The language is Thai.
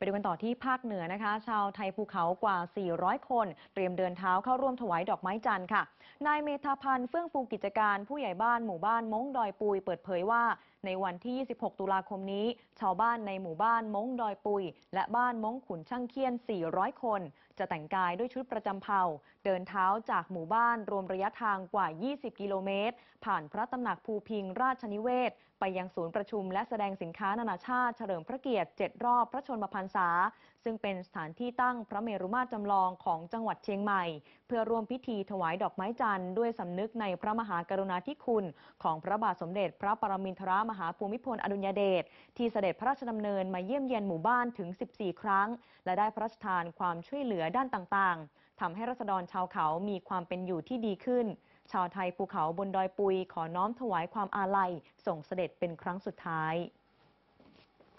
ไปดูกันต่อที่ภาคเหนือนะคะ ชาวไทยภูเขากว่า 400 คน เตรียมเดินเท้าเข้าร่วมถวายดอกไม้จันทร์ค่ะ นายเมธาพันธ์ เฟื่องฟูกิจการผู้ใหญ่บ้านหมู่บ้าน มง ดอย ปุย เปิดเผยว่าในวันที่ 26 ตุลาคมนี้ ชาวบ้านในหมู่บ้านม้งดอยปุยและบ้านม้งขุนช่างเคียน 400 คน จะแต่งกายด้วยชุดประจำเผ่า เดินเท้าจากหมู่บ้านรวมระยะทางกว่า 20 กิโลเมตร ผ่านพระตำหนักภูพิงราชนิเวศ ไปยังศูนย์ประชุมและแสดงสินค้านานาชาติเฉลิมพระเกียรติ 7 รอบพระชนมพรรษา ซึ่งเป็นสถานที่ตั้งพระเมรุมาตรจำลองของจังหวัดเชียงใหม่ เพื่อร่วมพิธีถวายดอกไม้จันทร์ด้วยสำนึกในพระมหากรุณาธิคุณ ของพระบาทสมเด็จพระปรมินทรมหาภูมิพลอดุญเดชที่เสด็จพระราชดำเนินมาเยี่ยมเยียนหมู่บ้านถึง 14 ครั้ง และได้พระราชทานความช่วยเหลือด้านต่างๆทำให้รัษฎรชาวเขามีความเป็นอยู่ที่ดีขึ้น ชาวไทยภูเขาบนดอยปุยขอน้อมถวายความอาลัย ส่งเสด็จเป็นครั้งสุดท้าย